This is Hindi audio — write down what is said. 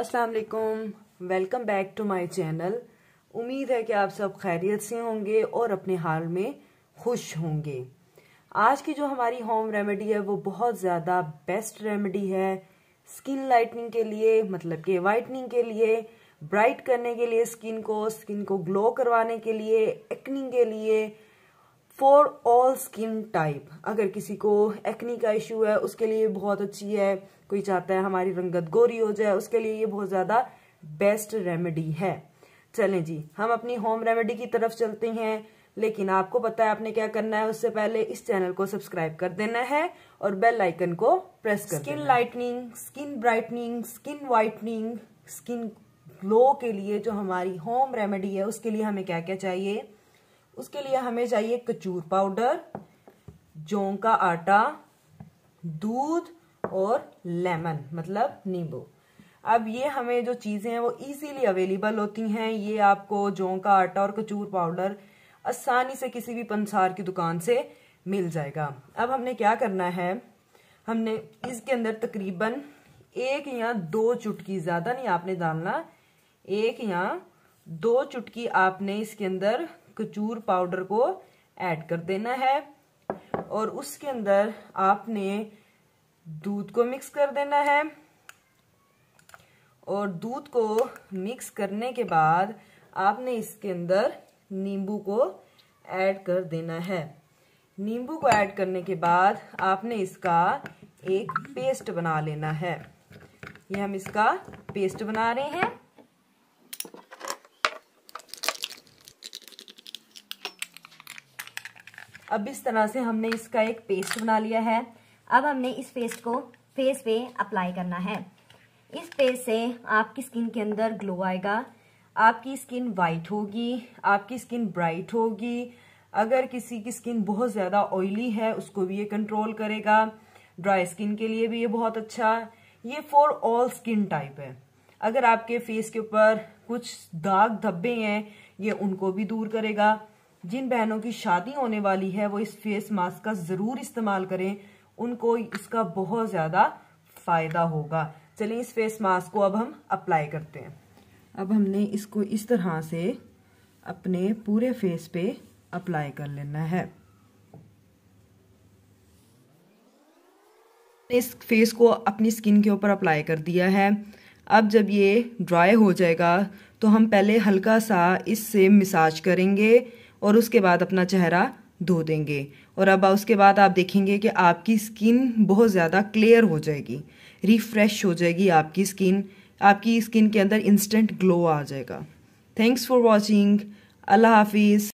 अस्सलाम वालेकुम welcome back to my channel उम्मीद है कि आप सब खैरियत से होंगे और अपने हाल में खुश होंगे आज की जो हमारी होम रेमेडी है वो बहुत ज़्यादा बेस्ट रेमेडी है स्किन लाइटनिंग के लिए मतलब कि वाइटनिंग के लिए ब्राइट करने के लिए स्किन को स्किन को ग्लो करवाने के लिए एक्निंग के लिए फॉर ऑल स्किन टाइप अगर किसी को एक्नी का इशू है उसके लिए बहुत अच्छी है कोई चाहता है हमारी रंगत गोरी हो जाए उसके लिए ये बहुत ज़्यादा बेस्ट रेमेडी है चलें जी हम अपनी होम रेमेडी की तरफ चलते हैं लेकिन आपको पता है आपने क्या करना है उससे पहले इस चैनल को सब्सक्राइब कर देना है और बेल आइकन को प्रेस कर skin lightening skin brightening skin whitening skin glow के लिए जो हमारी होम रेमेडी है उसके लिए हमें क्या क्या चाहिए उसके लिए हमें चाहिए कचूर पाउडर जों का आटा दूध और लेमन मतलब नींबू अब ये हमें जो चीज़ें हैं वो इजीली अवेलेबल होती हैं ये आपको जों का आटा और कचूर पाउडर आसानी से किसी भी पंसार की दुकान से मिल जाएगा अब हमने क्या करना है हमने इसके अंदर तकरीबन एक या दो चुटकी ज़्यादा नहीं आपने डालना एक या दो चुटकी आपने इसके अंदर कचूर पाउडर को ऐड कर देना है और उसके अंदर आपने दूध को मिक्स कर देना है और दूध को मिक्स करने के बाद आपने इसके अंदर नींबू को ऐड कर देना है नींबू को ऐड करने के बाद आपने इसका एक पेस्ट बना लेना है ये हम इसका पेस्ट बना रहे हैं अब इस तरह से हमने इसका एक पेस्ट बना लिया है अब हमने इस पेस्ट को फेस पे अप्लाई करना है इस पेस्ट से आपकी स्किन के अंदर ग्लो आएगा आपकी स्किन वाइट होगी आपकी स्किन ब्राइट होगी अगर किसी की स्किन बहुत ज़्यादा ऑयली है उसको भी ये कंट्रोल करेगा ड्राई स्किन के लिए भी ये बहुत अच्छा ये फॉर ऑल स्किन टाइप है अगर आपके फेस के ऊपर कुछ दाग धब्बे हैं ये उनको भी दूर करेगा जिन बहनों की शादी होने वाली है वो इस फेस मास्क का ज़रूर इस्तेमाल करें उनको इसका बहुत ज़्यादा फ़ायदा होगा चलिए इस फेस मास्क को अब हम अप्लाई करते हैं अब हमने इसको इस तरह से अपने पूरे फेस पे अप्लाई कर लेना है इस फेस को अपनी स्किन के ऊपर अप्लाई कर दिया है अब जब ये ड्राई हो जाएगा तो हम पहले हल्का सा इससे मिसाज करेंगे और उसके बाद अपना चेहरा धो देंगे और अब उसके बाद आप देखेंगे कि आपकी स्किन बहुत ज़्यादा क्लियर हो जाएगी रिफ़्रेश हो जाएगी आपकी स्किन आपकी स्किन के अंदर इंस्टेंट ग्लो आ जाएगा थैंक्स फॉर वॉचिंग अल्लाह हाफिज़